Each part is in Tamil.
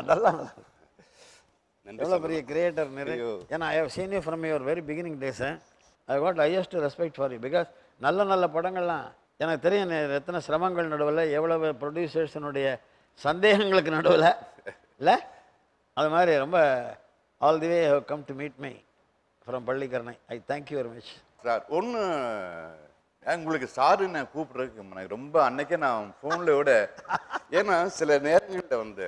அதெல்லாம் பெரிய கிரியேட்டர் ஏன்னா ஐ ரெஸ்பெக்ட் ஃபார் பிகாஸ் நல்ல நல்ல படங்கள்லாம் எனக்கு தெரியும் எத்தனை சிரமங்கள் நடுவில் எவ்வளவு ப்ரொடியூசர்ஸினுடைய சந்தேகங்களுக்கு நடுவில் இல்லை அது மாதிரி ரொம்ப all the way how come to meet my from Pallikaranai I thank you very much sir ஒன்று உங்களுக்கு சாரு நான் கூப்பிடுறதுக்கு எனக்கு ரொம்ப அன்னைக்கே நான் ஃபோனில் விட ஏன்னா சில நேரங்கள்ட்ட வந்து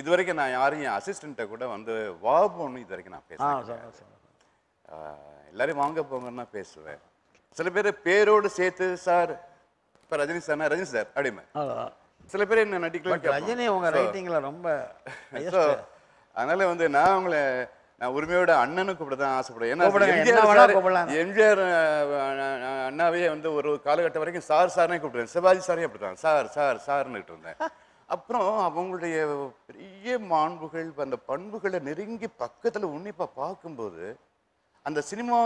இது வரைக்கும் நான் யாரும் என் அசிஸ்டண்ட்டை கூட வந்து வா போன்னு இது வரைக்கும் நான் பேசுவேன் எல்லாரும் வாங்க போங்கன்னா பேசுவேன் சில பேர் பேரோடு சேர்த்து சார் இப்போ ரஜினி சார் ரஜினி சார் அப்படிமே சில பேர் என்ன நடிக்கலாம் ரஜினி உங்கள் ரைட்டிங்கில் ரொம்ப அதனால வந்து நான் அவங்கள நான் உரிமையோட அண்ணனு கூப்பிட தான் ஆசைப்படுவேன் ஏன்னா எம்ஜிஆர் அண்ணாவே வந்து ஒரு காலகட்டம் வரைக்கும் சார் சார்னே கூப்பிடுவேன் சிவாஜி சாரையும் அப்படிதான் சார் சார் சார்னுட்டு இருந்தேன் அப்புறம் அவங்களுடைய பெரிய மாண்புகள் அந்த பண்புகளை நெருங்கி பக்கத்தில் உன்னிப்பாக பார்க்கும்போது அந்த சினிமா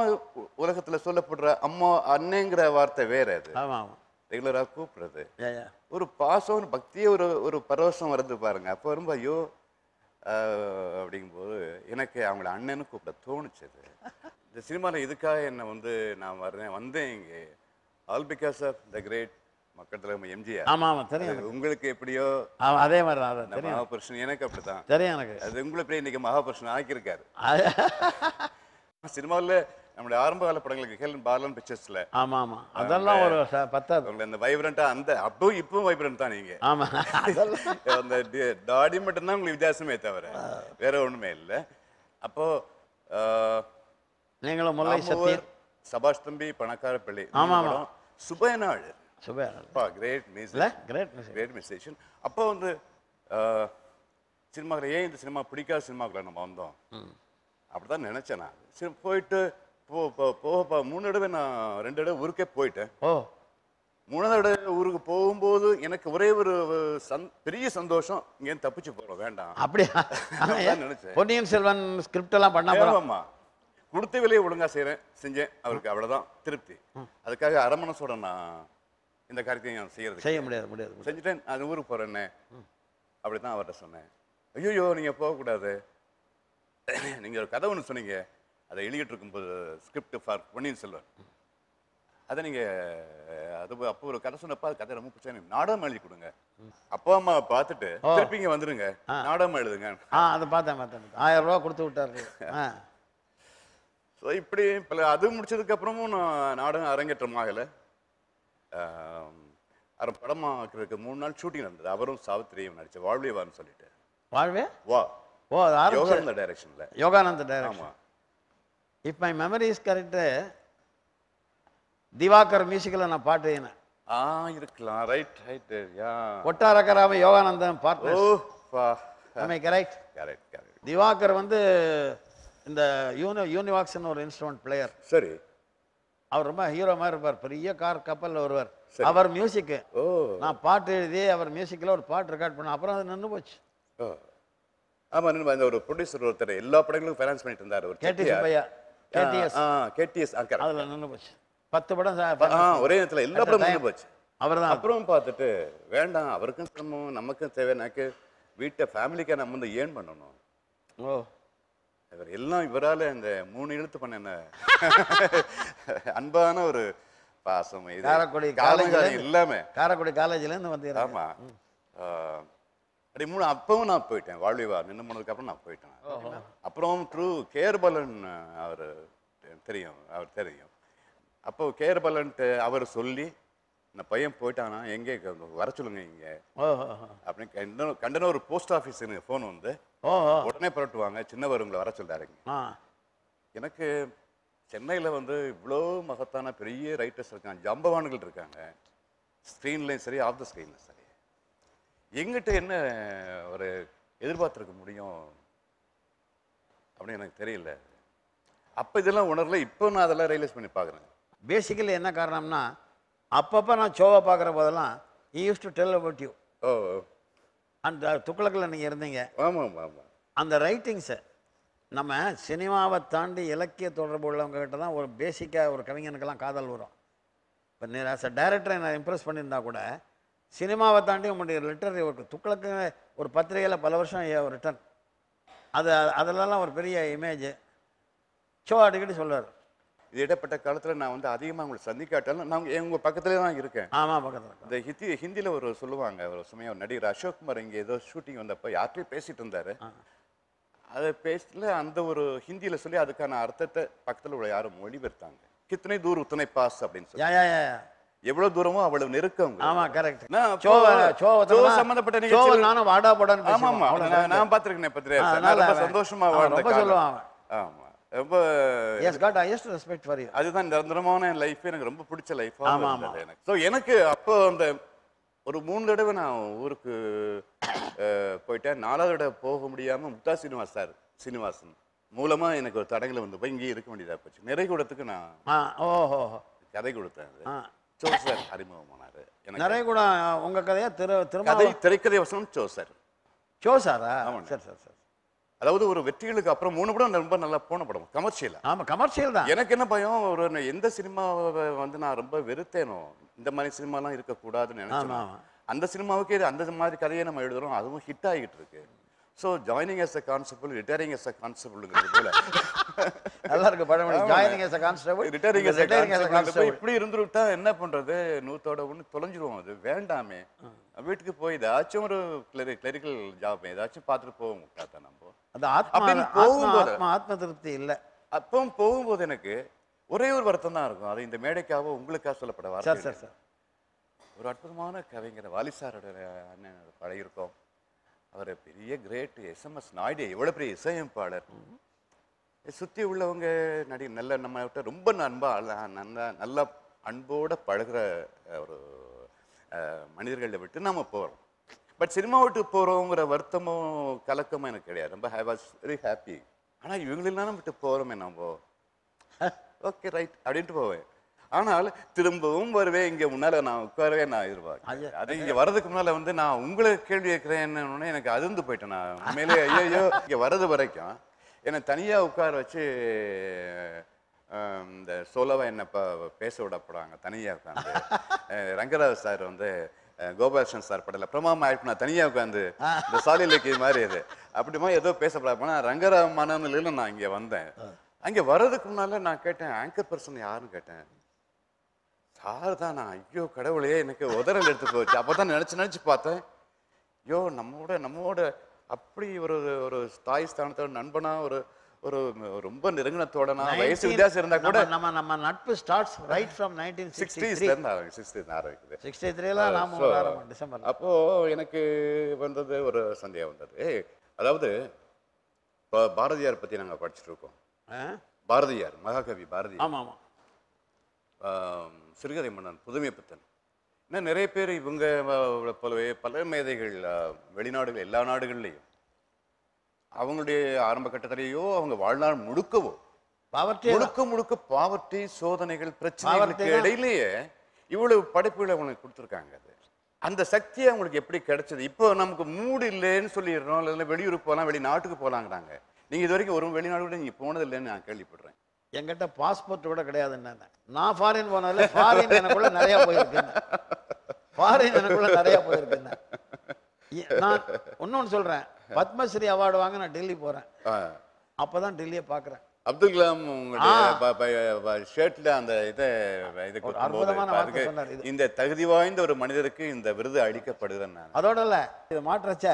உலகத்தில் சொல்லப்படுற அம்மா அண்ணேங்கிற வார்த்தை வேற அது ரெகுலராக கூப்பிடுறது ஒரு பாசம் பக்தியே ஒரு ஒரு பரவசம் வருது பாருங்க அப்போ ரொம்ப ஐயோ அப்படிங்கும்போது எனக்கு அவங்கள அண்ணன்னு கூப்பிட தோணுச்சது இந்த சினிமாவில் இதுக்காக என்னை வந்து நான் வர்றேன் வந்தேன் இங்கே all because of the great மக்கள் எம்ஜிஆர் ஆமாம் ஆமா தெரியும் உங்களுக்கு எப்படியோ அதே மாதிரி தான் மகாபுருஷன் எனக்கு அப்படித்தான் தெரியும் எனக்கு அது உங்களை போய் இன்னைக்கு மகாபுருஷன் ஆக்கியிருக்காரு சினிமாவில் நம்மளுடைய ஆரம்ப கால படங்களுக்கு ஹெலன் பாலன் பிக்சர்ஸ்ல ஆமா ஆமா அதெல்லாம் ஒரு பத்தாது உங்களை அந்த வைப்ரண்டா அந்த அப்பவும் இப்போ வைப்ரண்ட் தான் நீங்க ஆமா அந்த தாடி மட்டும் உங்களுக்கு வித்தியாசமே தவிர வேற ஒண்ணுமே இல்லை அப்போ நீங்களும் முல்லை சத்தீர் சபாஷ் தம்பி பணக்கார பிள்ளை ஆமா ஆமா சுபநாள் சுபநாள் great music great music great musician அப்போ வந்து சினிமாவில் ஏன் இந்த சினிமா பிடிக்காத சினிமாக்குள்ள நம்ம வந்தோம் அப்படிதான் நினைச்சேன் நான் சரி போயிட்டு போ போ- போகப்பா மூணு தடவை நான் ரெண்டு தடவை ஊருக்கே போயிட்டேன் ஓ மூணாவது தடவை ஊருக்கு போகும்போது எனக்கு ஒரே ஒரு சந்- பெரிய சந்தோஷம் இங்கேருந்து தப்பிச்சு போகிறோம் வேண்டாம் அப்படியா நினைச்சேன். பொன்னியின் செல்வன் ஸ்கிரிப்ட் எல்லாம் பண்ண போறோம் கொடுத்த வேலையை ஒழுங்கா செய்றேன் செஞ்சேன் அவருக்கு அவ்வளவுதான் திருப்தி அதுக்காக அரமனசோட நான் இந்த காரியத்தை நான் செய்யறது செய்ய முடியாது முடியாது செஞ்சுட்டேன் நான் ஊருக்கு போறேன்னு அப்படித்தான் அவர்கிட்ட சொன்னேன் ஐயோ நீங்க போகக்கூடாது நீங்க ஒரு கதை ஒன்று சொன்னீங்க அதை எழுதிட்டு இருக்கும்போது ஸ்கிரிப்ட் ஃபார் பொன்னியின் செல்வன் அதை நீங்கள் அது அப்போ ஒரு கதை சொன்னப்பா அது கதை ரொம்ப பிரச்சனை நாடகம் எழுதி கொடுங்க அப்பா அம்மா பார்த்துட்டு திருப்பிங்க வந்துருங்க நாடகம் எழுதுங்க ஆ அதை பார்த்தேன் பார்த்தேன் ஆயிரம் ரூபா கொடுத்து விட்டாரு ஸோ இப்படி பல அது அப்புறமும் நான் நாடகம் அரங்கேற்றம் ஆகலை அப்புறம் படமாக மூணு நாள் ஷூட்டிங் நடந்தது அவரும் சாவித்திரியும் நடிச்சு வாழ்வே வான்னு சொல்லிட்டு வாழ்வே வா ஓ யோகானந்த டைரக்ஷனில் யோகானந்த டைரக்ஷன் ஆமாம் if my memory is correct Diwakar மியூசிக்கில் நான் பாட்டு ஆ இருக்கலாம் ரைட் ரைட் யா ஒட்டாரக்கராம Yoganandan partner oh I correct correct correct Diwakar வந்து இந்த யூனி யூனிவாக்ஸ்னு ஒரு இன்ஸ்ட்ருமெண்ட் பிளேயர் சரி அவர் ரொம்ப ஹீரோ மாதிரி இருப்பார் பெரிய கார் கப்பலில் வருவார் அவர் மியூசிக் ஓ நான் பாட்டு எழுதி அவர் மியூசிக்கில் ஒரு பாட்டு ரெக்கார்ட் பண்ண அப்புறம் அது நின்று போச்சு ஆமாம் நின்று அந்த ஒரு ப்ரொடியூசர் ஒருத்தர் எல்லா படங்களுக்கும் ஃபைனான்ஸ் பண்ணிட்டு இருந்தார் ஒரு கேட்டி பையா கேடிஎஸ் போச்சு பத்து படம் ஒரே எல்லா படம் போச்சு அப்புறம் வேண்டாம் அவருக்கும் சிரமம் நமக்கும் தேவைனாக்கு நம்ம வந்து ஏன் ஓ இவர் எல்லாம் மூணு பண்ண அன்பான ஒரு பாசம் காரைக்குடி காலேஜ் எல்லாமே காரைக்குடி இருந்து வந்து ஆமா அப்படி மூணு அப்பவும் நான் போயிட்டேன் வாழ்விவா நின்று போனதுக்கப்புறம் நான் போயிட்டேன் அப்புறம் ட்ரூ கேர்பலன் அவர் தெரியும் அவர் தெரியும் அப்போ கேர்பலன்ட்டு அவர் சொல்லி இந்த பையன் போயிட்டானா எங்கே வர சொல்லுங்க இங்க அப்படின்னு கண்டன ஒரு போஸ்ட் ஆஃபீஸ் ஃபோன் வந்து உடனே புரட்டுவாங்க சின்னவர் உங்களை வர சொல்றாருங்க எனக்கு சென்னையில் வந்து இவ்வளோ மகத்தான பெரிய ரைட்டர்ஸ் இருக்காங்க ஜம்பவான்கள் இருக்காங்க ஸ்க்ரீன்லேயும் சரி ஆஃப் த ஸ்க்ரீன்லையும் சரி எங்கிட்ட என்ன ஒரு எதிர்பார்த்துருக்க முடியும் அப்படின்னு எனக்கு தெரியல அப்போ இதெல்லாம் உணரல இப்போ நான் அதெல்லாம் ரியலைஸ் பண்ணி பார்க்குறேன் பேசிக்கலி என்ன காரணம்னா அப்பப்போ நான் ஷோவை பார்க்குற போதெல்லாம் I used to tell about you oh அந்த துக்களக்கில் நீங்கள் இருந்தீங்க ஆமாம் ஆமாம் ஆமாம் அந்த ரைட்டிங்ஸை நம்ம சினிமாவை தாண்டி இலக்கிய தொடர்பு உள்ளவங்ககிட்ட தான் ஒரு பேசிக்காக ஒரு கவிஞனுக்கெல்லாம் காதல் வரும் இப்போ நீ ஆஸ் அ டைரக்டரை நான் இம்ப்ரெஸ் பண்ணியிருந்தா கூட சினிமாவை தாண்டி உங்களுடைய லிட்டரரி இவருக்கு துக்களுக்கு ஒரு பத்திரிகையில் பல வருஷம் ரிட்டர்ன் அது அதிலலாம் ஒரு பெரிய இமேஜ் ஷோ அடிக்கடி சொல்கிறார் இது இடப்பட்ட காலத்தில் நான் வந்து அதிகமாக உங்களை சந்திக்காட்டாலும் நான் உங்கள் பக்கத்துலேயே தான் இருக்கேன் ஆமாம் பக்கத்தில் இந்த ஹிந்தி ஹிந்தியில் ஒரு சொல்லுவாங்க ஒரு சமயம் நடிகர் அசோக் குமார் இங்கே ஏதோ ஷூட்டிங் வந்தப்போ யார்கிட்டையும் பேசிகிட்டு இருந்தார் அதை பேசல அந்த ஒரு ஹிந்தியில் சொல்லி அதுக்கான அர்த்தத்தை பக்கத்தில் உள்ள யாரும் மொழிபெயர்த்தாங்க கித்தனை தூர் உத்தனை பாஸ் அப்படின்னு சொல்லி எவ்வளவு தூரமோ அவ்வளவு நெருக்கம் ஆமா கரெக்ட் சம்பந்தப்பட்ட நிகழ்ச்சி நானும் வாடா போடான்னு ஆமா ஆமா நான் பார்த்துருக்கேன் பத்திரிகை ரொம்ப சந்தோஷமா ரொம்ப சொல்லுவாங்க ஆமா ரொம்ப yes got highest respect for you அதுதான் நிரந்தரமான லைஃப் எனக்கு ரொம்ப பிடிச்ச லைஃப் ஆமா ஆமா எனக்கு ஸோ எனக்கு அப்போ அந்த ஒரு மூணு தடவை நான் ஊருக்கு போயிட்டேன் நாலாவது தடவை போக முடியாம முக்தா சீனிவாஸ் சார் சீனிவாசன் மூலமா எனக்கு ஒரு தடங்களை வந்து போய் இங்கேயே இருக்க வேண்டியதா போச்சு நிறைகுடத்துக்கு நான் ஓஹோ கதை கொடுத்தேன் ஜோசர் அறிமுகமானார் நிறைய கூட உங்கள் கதையாக திரு திருமலை திரைக்கதை வசனம் ஜோசர் ஜோசாரா சரி சரி சரி அதாவது ஒரு வெற்றிகளுக்கு அப்புறம் மூணு படம் ரொம்ப நல்லா போன படம் கமர்ஷியல் ஆமா கமர்ஷியல் தான் எனக்கு என்ன பயம் ஒரு எந்த சினிமாவை வந்து நான் ரொம்ப வெறுத்தேனோ இந்த மாதிரி சினிமாலாம் இருக்கக்கூடாதுன்னு நினைச்சேன் அந்த சினிமாவுக்கே அந்த மாதிரி கதையை நம்ம எழுதுறோம் அதுவும் ஹிட் ஆகிட்டு இருக்கு so joining as a constable retiring as a கான்ஸ்டபிள்ங்கிறது போல நல்லா இருக்கு பழமொழி joining as a constable retiring as a constable இப்படி இருந்துட்டா என்ன பண்றது நூத்தோட ஒன்று தொலைஞ்சிருவோம் அது வேண்டாமே வீட்டுக்கு போய் ஏதாச்சும் ஒரு கிளரி கிளரிக்கல் ஜாப் ஏதாச்சும் பார்த்துட்டு போவோம் தாத்தா நம்ம அந்த ஆத்மா போகும்போது ஆத்ம திருப்தி இல்லை அப்பவும் போகும்போது எனக்கு ஒரே ஒரு வருத்தம் தான் இருக்கும் அது இந்த மேடைக்காக உங்களுக்காக சொல்லப்பட வர சார் சார் ஒரு அற்புதமான கவிஞர் வாலிசாரோட அண்ணன் பழகிருக்கோம் அவர் பெரிய கிரேட் எஸ்எம்எஸ் நாயுடு எவ்வளோ பெரிய இசையமைப்பாளர் சுற்றி உள்ளவங்க நடி நல்ல நம்ம விட்ட ரொம்ப அன்பா நல்லா நல்லா அன்போடு பழகிற ஒரு மனிதர்களை விட்டு நம்ம போகிறோம் பட் சினிமா விட்டு போகிறோங்கிற வருத்தமும் கலக்கமும் எனக்கு கிடையாது ரொம்ப ஐ வாஸ் வெரி ஹாப்பி ஆனால் இவங்களெல்லாம் விட்டு போகிறோமே நம்ம ஓகே ரைட் அப்படின்ட்டு போவேன் ஆனால் திரும்பவும் வருவேன் இங்கே முன்னால் நான் உட்காரவே நான் எதிர்பார்க்கிறேன் அது இங்கே வர்றதுக்கு முன்னால் வந்து நான் உங்களை கேள்வி கேட்குறேன்னு எனக்கு அதிர்ந்து போயிட்டேன் நான் உண்மையிலே ஐயோ இங்கே வர்றது வரைக்கும் என்னை தனியாக உட்கார வச்சு இந்த சோலோவை என்ன பேச விட போகிறாங்க தனியாக உட்காந்து ரங்கராஜ் சார் வந்து கோபாலகிருஷ்ணன் சார் படத்தில் பிரமா ஆயிட்டு நான் தனியாக உட்காந்து இந்த சாலை இலக்கிய மாதிரி அது அப்படிமா ஏதோ பேசப்படாமல் ரங்கராஜ் மனநிலையில் நான் இங்கே வந்தேன் அங்கே வர்றதுக்கு முன்னால் நான் கேட்டேன் ஆங்கர் பர்சன் யாருன்னு கேட்டேன் சார் தான் நான் ஐயோ கடவுளையே எனக்கு உதரல் எடுத்து போச்சு அப்போ தான் நினச்சி நினச்சி பார்த்தேன் ஐயோ நம்மோட நம்மோட அப்படி ஒரு ஒரு தாய் ஸ்தானத்தோட நண்பனா ஒரு ஒரு ரொம்ப நெருங்கினத்தோடனா வயசு வித்தியாசம் இருந்தா கூட நம்ம நம்ம நட்பு ஸ்டார்ட்ஸ் ரைட் ஃப்ரம் நைன்டீன் இருந்து ஆரம்பிக்கும் சிக்ஸ்டி ஆரம்பிக்குது நாம ஆரம்பிக்கும் டிசம்பர் அப்போ எனக்கு வந்தது ஒரு சந்தேகம் வந்தது அதாவது இப்போ பாரதியார் பற்றி நாங்கள் படிச்சுட்டு இருக்கோம் பாரதியார் மகாகவி பாரதி ஆமாம் ஆமாம் சிறுகதை மன்னன் புதுமை புத்தன் ஏன்னா நிறைய பேர் இவங்க பல பல மேதைகள் வெளிநாடுகள் எல்லா நாடுகள்லையும் அவங்களுடைய ஆரம்ப கட்டத்திலேயோ அவங்க வாழ்நாள் முழுக்கவோ முழுக்க முழுக்க பாவர்ட்டி சோதனைகள் பிரச்சனைகளுக்கு இடையிலேயே இவ்வளவு படைப்புகளை அவங்களுக்கு கொடுத்துருக்காங்க அது அந்த சக்தி அவங்களுக்கு எப்படி கிடைச்சது இப்போ நமக்கு மூடு இல்லைன்னு சொல்லிடுறோம் இல்லை வெளியூருக்கு போகலாம் வெளிநாட்டுக்கு போகலாங்கிறாங்க நீங்கள் இது வரைக்கும் ஒரு வெளிநாடு கூட நீங்கள் போனதில்லைன்னு நான் கேள்விப்படுறேன் என்கிட்ட பாஸ்போர்ட் கூட கிடையாது என்ன நான் ஃபாரின் போனால ஃபாரின் எனக்குள்ள நிறையா போயிருக்கேன் ஃபாரின் எனக்குள்ள நிறையா போயிருக்கேன் நான் ஒன்னொன்று சொல்கிறேன் பத்மஸ்ரீ அவார்டு வாங்க நான் டெல்லி போகிறேன் அப்போ தான் டெல்லியை பார்க்குறேன் அப்துல் கலாம் அந்த இதை இந்த தகுதி வாய்ந்த ஒரு மனிதருக்கு இந்த விருது அளிக்கப்படுதுன்னு அதோட இல்ல இது மாற்றச்ச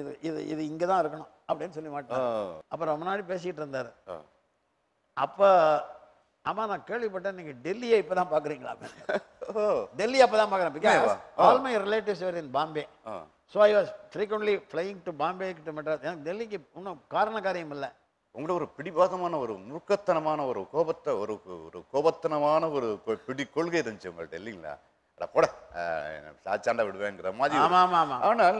இது இது இது இங்கதான் இருக்கணும் அப்படின்னு சொல்லி மாட்டோம் அப்புறம் ரொம்ப நாள் பேசிட்டு இருந்தாரு அப்போ ஆமாம் நான் கேள்விப்பட்டேன் நீங்கள் டெல்லியை இப்போ தான் பார்க்குறீங்களா டெல்லி அப்போ தான் பார்க்குறேன் because all my relatives were in Bombay so I was frequently flying to Bombay கிட்ட மெட்ராஸ் எனக்கு டெல்லிக்கு இன்னும் காரண காரியம் இல்லை உங்களோட ஒரு பிடிவாதமான ஒரு முறுக்கத்தனமான ஒரு கோபத்தை ஒரு ஒரு கோபத்தனமான ஒரு பிடி கொள்கை இருந்துச்சு உங்கள்ட்ட இல்லைங்களா போட சாச்சாண்டா விடுவேங்கிற மாதிரி ஆனால்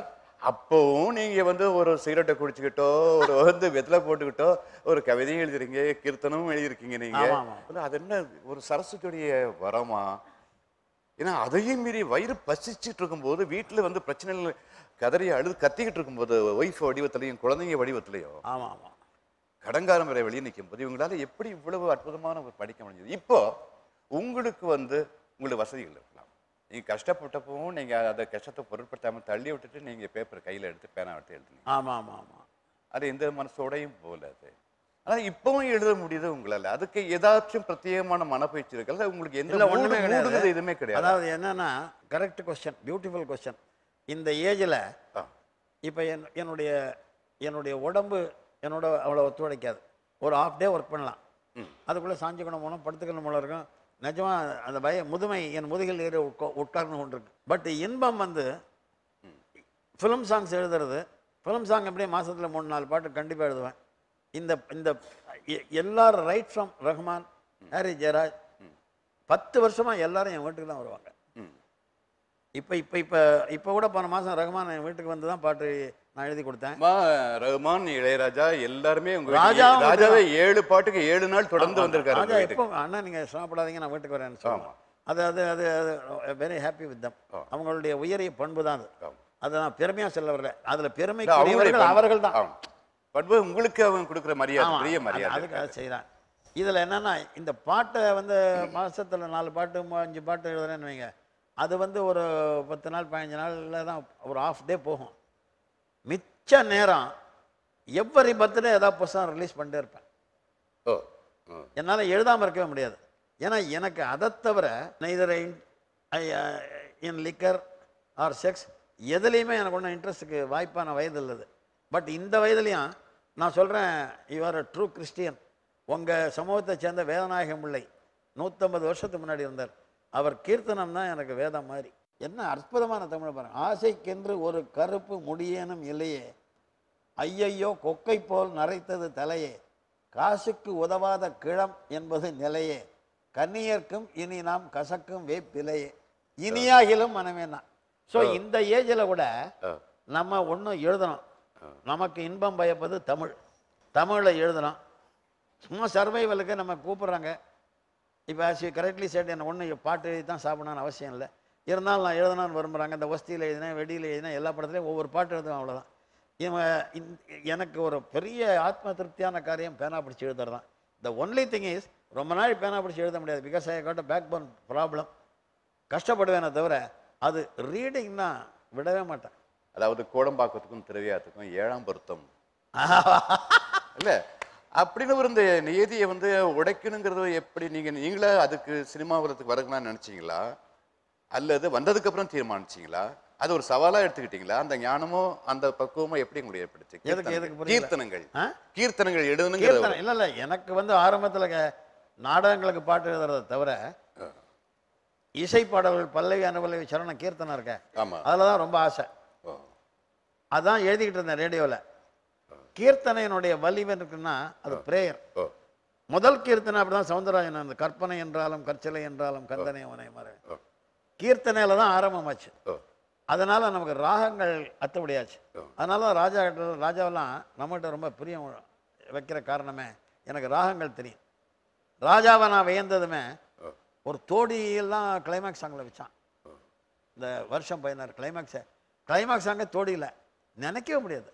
அப்போவும் நீங்கள் வந்து ஒரு சிகரெட்டை குடிச்சுக்கிட்டோ ஒரு வந்து வெத்தலை போட்டுக்கிட்டோ ஒரு கவிதையும் எழுதிருங்க கீர்த்தனமும் எழுதியிருக்கீங்க நீங்கள் அது என்ன ஒரு சரஸ்வதியுடைய வரமா ஏன்னா அதையும் மீறி வயிறு பசிச்சுட்டு இருக்கும்போது வீட்டில் வந்து பிரச்சனைகள் கதறி அழுது கத்திக்கிட்டு இருக்கும்போது ஒய்ஃப் வடிவத்திலையும் குழந்தைங்க வடிவத்திலையும் ஆமாம் ஆமாம் கடங்காரம் வரை வெளியே நிற்கும் போது இவங்களால எப்படி இவ்வளவு அற்புதமான ஒரு படிக்க முடிஞ்சது இப்போ உங்களுக்கு வந்து உங்களுக்கு வசதிகள் இருக்கலாம் நீங்கள் கஷ்டப்பட்டப்பவும் நீங்கள் அதை கஷ்டத்தை பொருட்படுத்தாமல் தள்ளி விட்டுட்டு நீங்கள் பேப்பர் கையில் எடுத்து பேனா எடுத்து எழுதுனீங்க ஆமாம் ஆமாம் ஆமாம் அது எந்த மனசோடையும் போகல அது ஆனால் இப்பவும் எழுத முடியுது உங்களால் அதுக்கு ஏதாச்சும் பிரத்யேகமான மனப்பயிற்சி இருக்கிறது உங்களுக்கு எந்த ஒன்றுமே கிடையாது எதுவுமே கிடையாது அதாவது என்னன்னா கரெக்ட் கொஸ்டின் பியூட்டிஃபுல் கொஸ்டின் இந்த ஏஜில் இப்போ என் என்னுடைய என்னுடைய உடம்பு என்னோட அவ்வளோ ஒத்துழைக்காது ஒரு ஹாஃப் டே ஒர்க் பண்ணலாம் அதுக்குள்ளே சாஞ்சிக்கணும் போனோம் படுத்துக்கணும் போல இருக்கும் நிஜமாக அந்த பய முதுமை என் முதுகில் ஏறி உட்கா உட்கார்ந்து கொண்டிருக்கு பட் இன்பம் வந்து ஃபிலிம் சாங்ஸ் எழுதுறது ஃபிலிம் சாங் எப்படியே மாதத்தில் மூணு நாலு பாட்டு கண்டிப்பாக எழுதுவேன் இந்த இந்த எல்லாரும் ரைட் ஃப்ரம் ரஹ்மான் ஹாரி ஜெயராஜ் பத்து வருஷமாக எல்லாரும் என் வீட்டுக்கு தான் வருவாங்க இப்போ இப்போ இப்போ இப்போ கூட போன மாதம் ரகுமான் என் வீட்டுக்கு வந்து தான் பாட்டு நான் எழுதி கொடுத்தேன் ரகுமான் இளையராஜா எல்லாருமே உங்க ராஜா ராஜாவே ஏழு பாட்டுக்கு ஏழு நாள் தொடர்ந்து வந்திருக்காரு ராஜா இப்போ அண்ணா நீங்கள் சிரமப்படாதீங்க நான் வீட்டுக்கு வரேன்னு சொல்லுவோம் அது அது அது அது வெரி ஹாப்பி வித் தம் அவங்களுடைய உயரிய பண்பு தான் அது அதை நான் பெருமையாக சொல்ல வரல அதில் பெருமை அவர்கள் தான் பண்பு உங்களுக்கு அவங்க கொடுக்குற மரியாதை பெரிய மரியாதை அதுக்காக செய்கிறான் இதில் என்னென்னா இந்த பாட்டை வந்து மாதத்தில் நாலு பாட்டு அஞ்சு பாட்டு எழுதுறேன்னு வைங்க அது வந்து ஒரு பத்து நாள் பதினஞ்சு நாளில் தான் ஒரு ஆஃப் டே போகும் மிச்ச நேரம் எவ்வரி பர்த்டே ஏதாவது புஸ்தகம் ரிலீஸ் பண்ணிட்டே இருப்பேன் ஓ என்னால் எழுதாமல் இருக்கவே முடியாது ஏன்னா எனக்கு அதை தவிர neither in liquor or sex எதுலேயுமே எனக்கு ஒன்றும் இன்ட்ரெஸ்ட்டுக்கு வாய்ப்பான வயது இல்லது பட் இந்த வயதுலையும் நான் சொல்கிறேன் அ ட்ரூ கிறிஸ்டியன் உங்கள் சமூகத்தை சேர்ந்த வேதநாயகம் பிள்ளை நூற்றம்பது வருஷத்துக்கு முன்னாடி இருந்தார் அவர் கீர்த்தனம் தான் எனக்கு வேதம் மாதிரி என்ன அற்புதமான தமிழ் பாருங்க ஆசைக்கென்று ஒரு கருப்பு முடியேனும் இல்லையே ஐயையோ கொக்கை போல் நரைத்தது தலையே காசுக்கு உதவாத கிழம் என்பது நிலையே கன்னியர்க்கும் இனி நாம் கசக்கும் வேப்பிலையே இனியாகிலும் மனமே தான் ஸோ இந்த ஏஜில் கூட நம்ம ஒன்றும் எழுதணும் நமக்கு இன்பம் பயப்பது தமிழ் தமிழில் எழுதணும் சும்மா சர்வைவலுக்கு நம்ம கூப்பிட்றாங்க இப்போ ஆசி கரெக்ட்லி சேட் என்ன ஒன்று பாட்டு எழுதி தான் சாப்பிடணும்னு அவசியம் இல்லை இருந்தாலும் நான் எழுதணும்னு விரும்புகிறாங்க இந்த வஸ்தியில் எழுதினேன் வெடியில் எழுதினா எல்லா படத்துலையும் ஒவ்வொரு பாட்டு எழுதுவேன் அவ்வளோதான் இவன் எனக்கு ஒரு பெரிய ஆத்ம திருப்தியான காரியம் பேனா பிடிச்சி எழுதுறதான் த ஒன்லி திங் இஸ் ரொம்ப நாள் பேனா பிடிச்சி எழுத முடியாது because I got backbone problem கஷ்டப்படுவேனே தவிர அது ரீடிங்னா விடவே மாட்டேன் அதாவது கோடம்பாக்கத்துக்கும் திருவையாத்துக்கும் ஏழாம் பொருத்தம் இல்லை அப்படின்னு ஒரு இந்த நியதியை வந்து உடைக்கணுங்கிறது எப்படி நீங்கள் நீங்களே அதுக்கு சினிமா வரத்துக்கு வரக்கணும்னு நினச்சிங்களா அல்லது வந்ததுக்கப்புறம் தீர்மானிச்சிங்களா அது ஒரு சவாலா எடுத்துக்கிட்டீங்களா அந்த ஞானமோ அந்த பக்குவமோ எப்படி உங்களுக்கு ஏற்படுத்தி கீர்த்தனங்கள் கீர்த்தனங்கள் எழுதணுங்க இல்ல இல்ல எனக்கு வந்து ஆரம்பத்துல நாடகங்களுக்கு பாட்டு எழுதுறதை தவிர இசை பாடல்கள் பல்லவி அனுபல்லவி சரணம் கீர்த்தனம் இருக்க அதுலதான் ரொம்ப ஆசை அதான் எழுதிக்கிட்டு இருந்தேன் ரேடியோவில் கீர்த்தனையினுடைய வலிவு இருக்குன்னா அது பிரேயர் முதல் கீர்த்தனை அப்படிதான் சவுந்தரராஜன் அந்த கற்பனை என்றாலும் கற்சலை என்றாலும் கந்தனை அவனை மறை கீர்த்தனையில தான் ஆரம்பமாச்சு அதனால நமக்கு ராகங்கள் அத்தபடியாச்சு அதனால தான் ராஜா ராஜாவெல்லாம் நம்மகிட்ட ரொம்ப பிரியம் வைக்கிற காரணமே எனக்கு ராகங்கள் தெரியும் ராஜாவை நான் வியந்ததுமே ஒரு தோடியெல்லாம் கிளைமேக்ஸ் சாங்கில் வச்சான் இந்த வருஷம் பதினாறு கிளைமேக்ஸை கிளைமேக்ஸ் சாங்கே தோடியில் நினைக்கவே முடியாது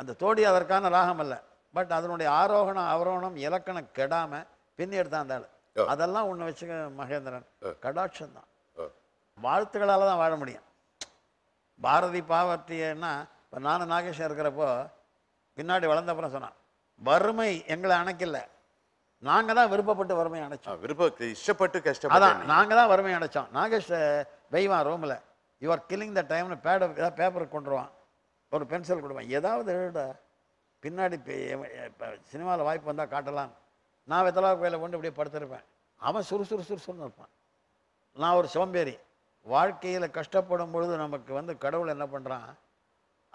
அந்த தோடி அதற்கான ராகம் அல்ல பட் அதனுடைய ஆரோகணம் அவரோகணம் இலக்கணம் கெடாம பின் எடுத்தான் அந்த ஆள் அதெல்லாம் ஒன்று வச்சுக்க மகேந்திரன் கடாட்சம் தான் வாழ்த்துக்களால் தான் வாழ முடியும் பாரதி பாவர்த்தியன்னா இப்போ நானும் நாகேஷன் இருக்கிறப்போ பின்னாடி வளர்ந்தப்புறம் சொன்னான் வறுமை எங்களை அணைக்கல நாங்கள் தான் விருப்பப்பட்டு வறுமை அடைச்சோம் விருப்ப இஷ்டப்பட்டு கஷ்டம் அதான் நாங்கள் தான் வறுமை அடைச்சோம் நாகேஷ் வெய்வான் ரூமில் யூஆர் கில்லிங் த டைம்னு பேட ஏதாவது பேப்பருக்கு கொண்டுருவான் ஒரு பென்சில் கொடுப்பேன் ஏதாவது எழுத பின்னாடி சினிமாவில் வாய்ப்பு வந்தால் காட்டலாம் நான் வெத்தலா கோயில கொண்டு இப்படியே படுத்திருப்பேன் அவன் சுறுசுறு சுறுசுறுன்னு இருப்பான் நான் ஒரு சோம்பேறி வாழ்க்கையில் கஷ்டப்படும் பொழுது நமக்கு வந்து கடவுள் என்ன பண்ணுறான்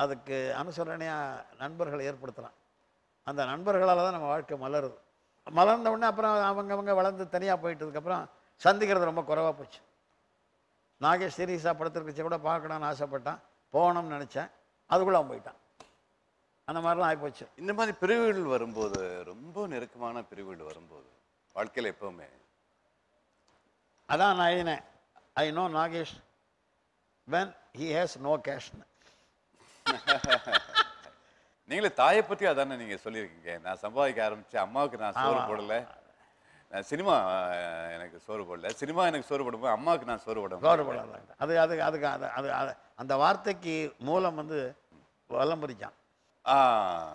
அதுக்கு அனுசரணையாக நண்பர்களை ஏற்படுத்துகிறான் அந்த நண்பர்களால் தான் நம்ம வாழ்க்கை மலருது மலர்ந்த உடனே அப்புறம் அவங்கவங்க வளர்ந்து தனியாக போயிட்டதுக்கப்புறம் சந்திக்கிறது ரொம்ப குறைவாக போச்சு நாகேஷ் சீரியஸாக படத்திற்கு கூட பார்க்கணும்னு ஆசைப்பட்டான் போகணும்னு நினச்சேன் அதுக்குள்ளே அவன் போயிட்டான் அந்த மாதிரிலாம் ஆகிப்போச்சு இந்த மாதிரி பிரிவுகள் வரும்போது ரொம்ப நெருக்கமான பிரிவுகள் வரும்போது வாழ்க்கையில் எப்பவுமே அதான் நான் எழுதினேன் I know Nagesh when he has no கேஷ்னு நீங்களே தாயை பற்றி அதானே நீங்கள் சொல்லியிருக்கீங்க நான் சம்பாதிக்க ஆரம்பித்தேன் அம்மாவுக்கு நான் சோறு போடலை சினிமா எனக்கு சோறு போடல சினிமா எனக்கு சோறு போடும்போது அம்மாவுக்கு நான் சோறு போட சோறு போடலாம் அது அதுக்கு அதுக்கு அது அது அந்த வார்த்தைக்கு மூலம் வந்து வலம்புரிஜான்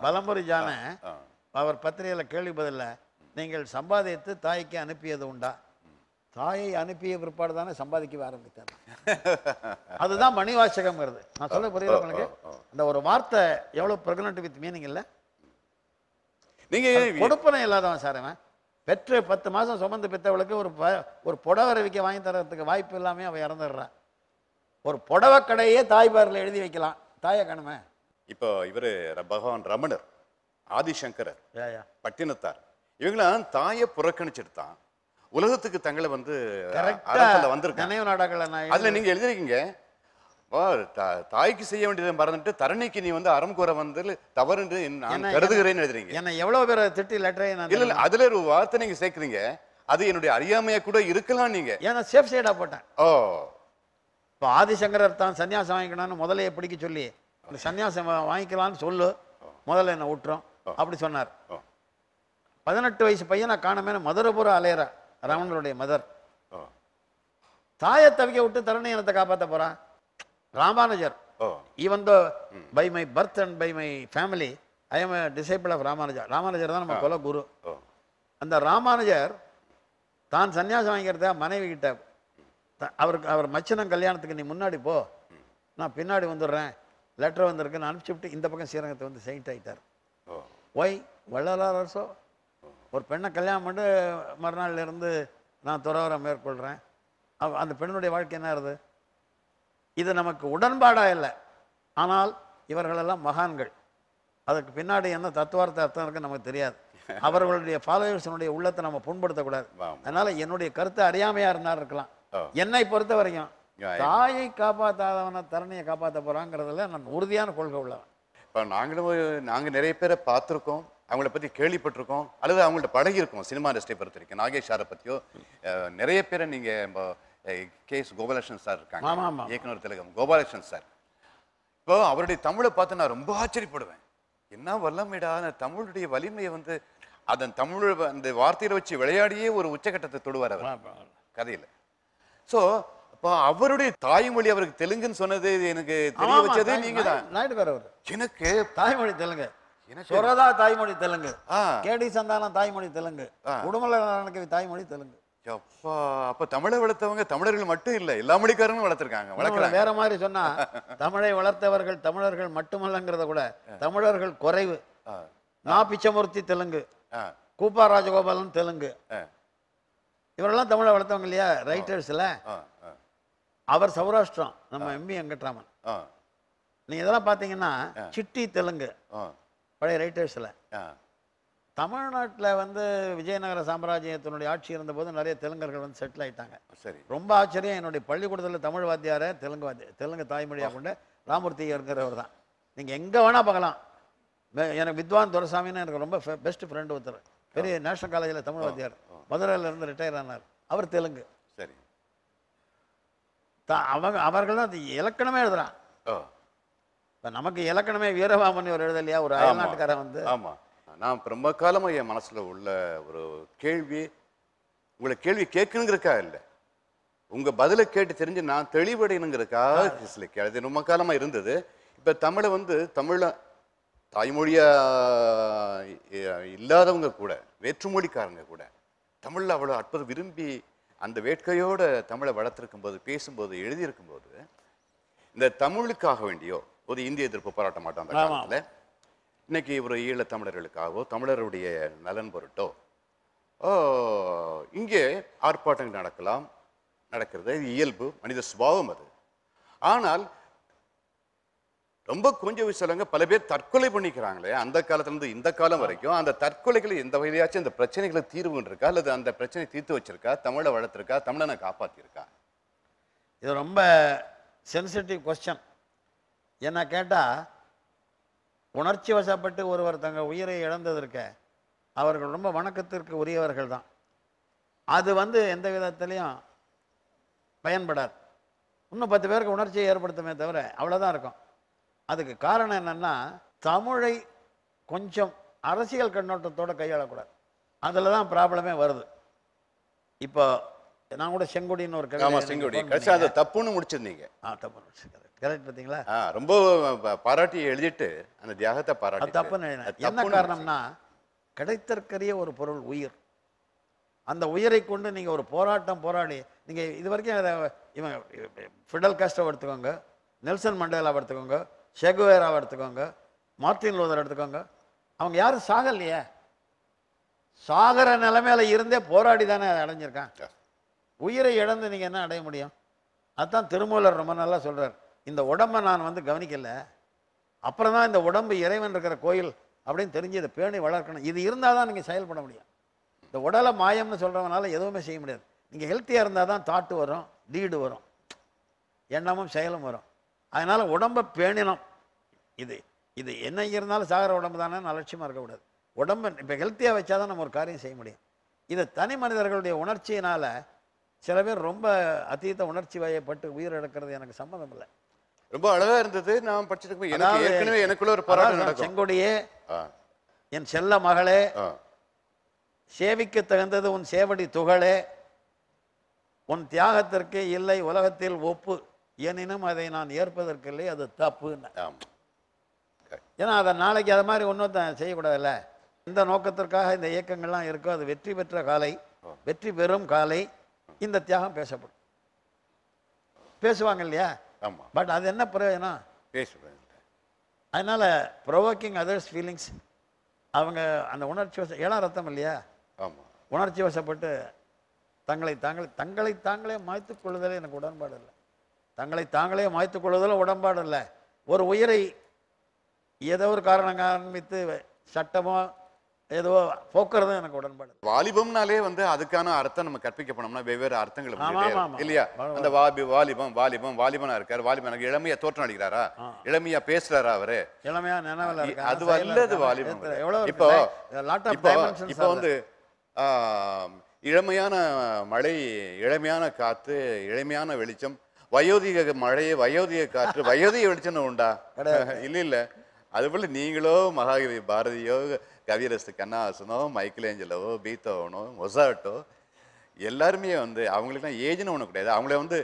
வலம்புரிஜான அவர் பத்திரிகையில் கேள்வி பதில் நீங்கள் சம்பாதித்து தாய்க்கு அனுப்பியது உண்டா தாயை அனுப்பிய பிற்பாடு தானே சம்பாதிக்க ஆரம்பித்தார் அதுதான் மணிவாசகம்ங்கிறது நான் சொல்ல புரியல உங்களுக்கு அந்த ஒரு வார்த்தை எவ்வளோ பிரகனட் வித் மீனிங் இல்லை நீங்கள் கொடுப்பனை இல்லாதவன் சார் அவன் பெற்று பத்து மாதம் சுமந்து பெற்றவளுக்கு ஒரு ஒரு புடவை அறிவிக்க வாங்கி தரத்துக்கு வாய்ப்பு இல்லாமல் அவன் இறந்துடுறான் ஒரு புடவை கடையே தாய்பாரில் எழுதி வைக்கலாம் தாயை காணுமே இப்போ இவர் பகவான் ரமணர் ஆதிசங்கரர் பட்டினத்தார் இவங்களாம் தாயை புறக்கணிச்சிட்டு தான் உலகத்துக்கு தங்களை வந்து அரசில் வந்திருக்காங்க அதில் நீங்கள் எழுதிருக்கீங்க தாய்க்கு செய்ய வேண்டியதை மறந்துட்டு தரணிக்கு நீ வந்து அறம் கூற வந்து தவறு நான் கருதுகிறேன்னு எழுதுறீங்க என்ன எவ்வளோ பேர் திட்டி லெட்டரே இல்லை அதில் ஒரு வார்த்தை நீங்க சேர்க்குறீங்க அது என்னுடைய அறியாமையாக கூட இருக்கலாம் நீங்க ஏன்னா சேஃப் சைடா போட்டேன் ஓ இப்போ ஆதிசங்கரர் தான் சன்னியாசம் வாங்கிக்கணும்னு முதலையை பிடிக்க சொல்லி இந்த சன்னியாசம் வாங்கிக்கலாம்னு சொல்லு முதல்ல என்னை விட்டுரும் அப்படி சொன்னார் பதினெட்டு வயசு பையனை காணமேனு மதுரபுரம் அலையிற ராவணனுடைய மதர் தாயை தவிக்க விட்டு தருணை இனத்தை காப்பாற்ற போறான் Ramanujar even though by my birth and by my family I am disciple of Ramanujar Ramanujar தான் நம்ம கொல குரு அந்த ராமானுஜர் தான் சன்னியாசம் வாங்கிறத மனைவி கிட்ட அவருக்கு அவர் மச்சினம் கல்யாணத்துக்கு நீ முன்னாடி போ நான் பின்னாடி வந்துடுறேன் லெட்டர் அனுப்பிச்சு விட்டு இந்த பக்கம் ஸ்ரீரங்கத்தை வந்து செயின்ட் ஆகிட்டார் ஒய் வள்ளலார் அரசோ ஒரு பெண்ணை கல்யாணம் பண்ணிட்டு மறுநாள்லேருந்து நான் துறவரம் மேற்கொள்கிறேன் அந்த பெண்ணுடைய வாழ்க்கை என்ன இது நமக்கு உடன்பாடாக இல்லை ஆனால் இவர்களெல்லாம் மகான்கள் அதுக்கு பின்னாடி என்ன தத்துவார்த்த அர்த்தம் இருக்குன்னு நமக்கு தெரியாது அவர்களுடைய ஃபாலோவர்ஸினுடைய உள்ளத்தை நம்ம புண்படுத்தக்கூடாது அதனால் என்னுடைய கருத்து அறியாமையாக இருந்தால் இருக்கலாம் என்னை பொறுத்த வரைக்கும் தாயை காப்பாற்றாதவன தரணியை காப்பாற்ற போறாங்கிறதுல நான் உறுதியான கொள்கை உள்ளவன் இப்போ நாங்களும் நாங்கள் நிறைய பேரை பார்த்துருக்கோம் அவங்கள பற்றி கேள்விப்பட்டிருக்கோம் அல்லது அவங்கள்ட்ட பழகியிருக்கோம் சினிமா இண்டஸ்ட்ரி பொறுத்த வரைக்கும் நாகேஷ் சாரை பற்றியோ நிறைய பேரை நீங்கள் கே எஸ் கோபாலகிருஷ்ணன் சார் இருக்காங்க இயக்குனர் திலகம் கோபாலகிருஷ்ணன் சார் இப்போ அவருடைய தமிழை பார்த்து நான் ரொம்ப ஆச்சரியப்படுவேன் என்ன வல்லமைடா தமிழுடைய வலிமையை வந்து அதன் தமிழ் அந்த வார்த்தையில வச்சு விளையாடியே ஒரு உச்சகட்டத்தை தொடுவார் அவர் கதையில் ஸோ அப்போ அவருடைய தாய்மொழி அவருக்கு தெலுங்குன்னு சொன்னது எனக்கு தெரிய வச்சது நீங்க தான் நாயுடுகார் எனக்கு தாய்மொழி தெலுங்கு சுரதா தாய்மொழி தெலுங்கு கேடி சந்தானம் தாய்மொழி தெலுங்கு உடுமலை நாயனகவி தாய்மொழி தெலுங்கு அப்பா அப்ப தமிழை வளர்த்தவங்க தமிழர்கள் மட்டும் இல்ல எல்லா மொழிக்காரனும் வளர்த்துருக்காங்க வளர்க்கல வேற மாதிரி சொன்னா தமிழை வளர்த்தவர்கள் தமிழர்கள் மட்டுமல்லங்கிறத கூட தமிழர்கள் குறைவு நா பிச்சமூர்த்தி தெலுங்கு கூப்பா ராஜகோபாலன் தெலுங்கு இவரெல்லாம் தமிழை வளர்த்தவங்க இல்லையா ரைட்டர்ஸ்ல அவர் சௌராஷ்டிரம் நம்ம எம்பி வெங்கட்ராமன் நீங்கள் இதெல்லாம் பார்த்தீங்கன்னா சிட்டி தெலுங்கு பழைய ரைட்டர்ஸில் தமிழ்நாட்டில் வந்து விஜயநகர சாம்ராஜ்யத்தினுடைய ஆட்சி இருந்தபோது நிறைய தெலுங்கர்கள் வந்து செட்டில் ஆகிட்டாங்க சரி ரொம்ப ஆச்சரியம் என்னுடைய பள்ளிக்கூடத்தில் தமிழ் வாத்தியார தெலுங்கு வாத்திய தெலுங்கு தாய்மொழியாக கொண்டு ராமூர்த்தி இருக்கிறவர் தான் நீங்கள் எங்கே வேணால் பார்க்கலாம் எனக்கு வித்வான் துரசாமின்னு எனக்கு ரொம்ப பெஸ்ட் ஃப்ரெண்டு ஒருத்தர் பெரிய நேஷனல் காலேஜில் தமிழ் வாத்தியார் மதுரையிலேருந்து ரிட்டையர் ஆனார் அவர் தெலுங்கு அவங்க அவங்க தான் அது இலக்கணமே எழுதுறான் இப்போ நமக்கு இலக்கணமே வீரபாமணி ஒரு எழுதலையா ஒரு அயல்நாட்டுக்கார வந்து ஆமாம் நான் ரொம்ப காலமாக என் மனசில் உள்ள ஒரு கேள்வி உங்களை கேள்வி கேட்கணுங்கிறக்கா இல்லை உங்கள் பதிலை கேட்டு தெரிஞ்சு நான் தெளிவடையணுங்கிறக்காக சில கேள்வி ரொம்ப காலமாக இருந்தது இப்போ தமிழை வந்து தமிழை தாய்மொழியாக இல்லாதவங்க கூட வேற்றுமொழிக்காரங்க கூட தமிழில் அவ்வளோ அற்புதம் விரும்பி அந்த வேட்கையோடு தமிழை வளர்த்துருக்கும் போது பேசும்போது எழுதியிருக்கும் போது இந்த தமிழுக்காக வேண்டியோ ஒரு இந்திய எதிர்ப்பு போராட்ட மாட்டோம் அந்த காலத்தில் இன்னைக்கு ஒரு ஈழ தமிழர்களுக்காகவோ தமிழருடைய நலன் பொருட்டோ இங்கே ஆர்ப்பாட்டங்கள் நடக்கலாம் நடக்கிறது இயல்பு மனித சுபாவம் அது ஆனால் ரொம்ப கொஞ்சம் விஷயங்க பல பேர் தற்கொலை பண்ணிக்கிறாங்களே அந்த காலத்துலேருந்து இந்த காலம் வரைக்கும் அந்த தற்கொலைகள் எந்த வகையாச்சும் அந்த பிரச்சனைகளை தீர்வுன்னு இருக்கா அல்லது அந்த பிரச்சனை தீர்த்து வச்சிருக்கா தமிழை வளர்த்துருக்கா தமிழனை காப்பாற்றிருக்கா இது ரொம்ப சென்சிட்டிவ் கொஸ்டின் என்ன கேட்டால் உணர்ச்சி வசப்பட்டு ஒருவர் தங்கள் உயிரை இழந்ததற்க அவர்கள் ரொம்ப வணக்கத்திற்கு உரியவர்கள் தான் அது வந்து எந்த விதத்துலேயும் பயன்படாது இன்னும் பத்து பேருக்கு உணர்ச்சியை ஏற்படுத்துமே தவிர அவ்வளோதான் இருக்கும் அதுக்கு காரணம் என்னென்னா தமிழை கொஞ்சம் அரசியல் கண்ணோட்டத்தோடு கையாளக்கூடாது அதில் தான் ப்ராப்ளமே வருது இப்போ நான் கூட செங்குடின்னு ஒரு கவிதை செங்கொடி கடைசி அதை தப்புன்னு முடிச்சிருந்தீங்க ஆ தப்பு கரெக்ட் பார்த்தீங்களா ஆ ரொம்ப பாராட்டி எழுதிட்டு அந்த தியாகத்தை பாராட்டி தப்புன்னு என்ன காரணம்னா கிடைத்தற்கரிய ஒரு பொருள் உயிர் அந்த உயிரை கொண்டு நீங்கள் ஒரு போராட்டம் போராடி நீங்கள் இது வரைக்கும் இவங்க ஃபிடல் காஸ்டோ எடுத்துக்கோங்க நெல்சன் மண்டேலா எடுத்துக்கோங்க ஷெகுவேராவை எடுத்துக்கோங்க மார்த்தின் லூதர் எடுத்துக்கோங்க அவங்க யாரும் சாகலையே சாகிற நிலைமையில இருந்தே போராடி தானே அடைஞ்சிருக்கான் உயிரை இழந்து நீங்கள் என்ன அடைய முடியும் அதுதான் திருமூலர் ரொம்ப நல்லா சொல்கிறார் இந்த உடம்பை நான் வந்து கவனிக்கலை அப்புறம் தான் இந்த உடம்பு இறைவன் இருக்கிற கோயில் அப்படின்னு தெரிஞ்சு இதை பேணி வளர்க்கணும் இது இருந்தால் தான் நீங்கள் செயல்பட முடியும் இந்த உடலை மாயம்னு சொல்கிறவனால எதுவுமே செய்ய முடியாது நீங்கள் ஹெல்த்தியாக இருந்தால் தான் தாட்டு வரும் லீடு வரும் எண்ணமும் செயலும் வரும் அதனால் உடம்பை பேணினோம் இது இது என்ன இருந்தாலும் சாகிற உடம்பு தானே அலட்சியமாக இருக்கக்கூடாது உடம்பை இப்போ ஹெல்த்தியாக வச்சா தான் நம்ம ஒரு காரியம் செய்ய முடியும் இதை தனி மனிதர்களுடைய உணர்ச்சியினால் சில பேர் ரொம்ப அதீத உணர்ச்சி வயப்பட்டு உயிர் எடுக்கிறது எனக்கு சம்மந்தம் இல்லை ரொம்ப அழகாக இருந்தது நான் படிச்சிருக்கும் ஏற்கனவே எனக்குள்ள ஒரு போராட்டம் செங்கொடியே என் செல்ல மகளே சேவிக்க தகுந்தது உன் சேவடி துகளே உன் தியாகத்திற்கு இல்லை உலகத்தில் ஒப்பு எனினும் அதை நான் ஏற்பதற்கில்லை அது தப்பு ஏன்னா அதை நாளைக்கு அது மாதிரி ஒன்றும் செய்யக்கூடாதுல்ல எந்த நோக்கத்திற்காக இந்த இயக்கங்கள்லாம் இருக்கோ அது வெற்றி பெற்ற காலை வெற்றி பெறும் காலை இந்த தியாகம் பேசப்படும் பேசுவாங்க இல்லையா பட் அது என்ன பிரயோஜனம் பேசுவேன் அதனால் ப்ரொவோக்கிங் அதர்ஸ் ஃபீலிங்ஸ் அவங்க அந்த உணர்ச்சி வச ஏழாம் ரத்தம் இல்லையா உணர்ச்சி வசப்பட்டு தங்களை தாங்களே தங்களை தாங்களே மாய்த்து கொள்ளுதலே எனக்கு உடன்பாடு இல்லை தங்களை தாங்களே மாய்த்து கொள்வதில் உடன்பாடு இல்லை ஒரு உயிரை ஏதோ ஒரு காரணம் காண்பித்து சட்டமோ ஏதோ போக்குறது எனக்கு உடன்பாடு வாலிபம்னாலே வந்து அதுக்கான அர்த்தம் நம்ம கற்பிக்கப்படணும்னா வெவ்வேறு அர்த்தங்கள் இல்லையா அந்த வாபி வாலிபம் வாலிபம் வாலிபனா இருக்காரு வாலிபன் இளமையா தோற்றம் அடிக்கிறாரா இளமையா பேசுறாரா அவரு இளமையா நினைவில் அது வல்லது வாலிபம் இப்போ இப்போ வந்து இளமையான மழை இளமையான காத்து இளமையான வெளிச்சம் வயோதிக மழையை வயோதிக காற்று வயோதிக வெளிச்சம்னு உண்டா இல்லை இல்லை அதுபோல் நீங்களோ மகாகவி பாரதியோ கவியரசு கண்ணாசனோ மைக்கேல் ஏஞ்சலவோ பீத்தோவனோ மொசாட்டோ எல்லாருமே வந்து அவங்களுக்கு ஏஜ்னு ஒன்று கிடையாது அவங்கள வந்து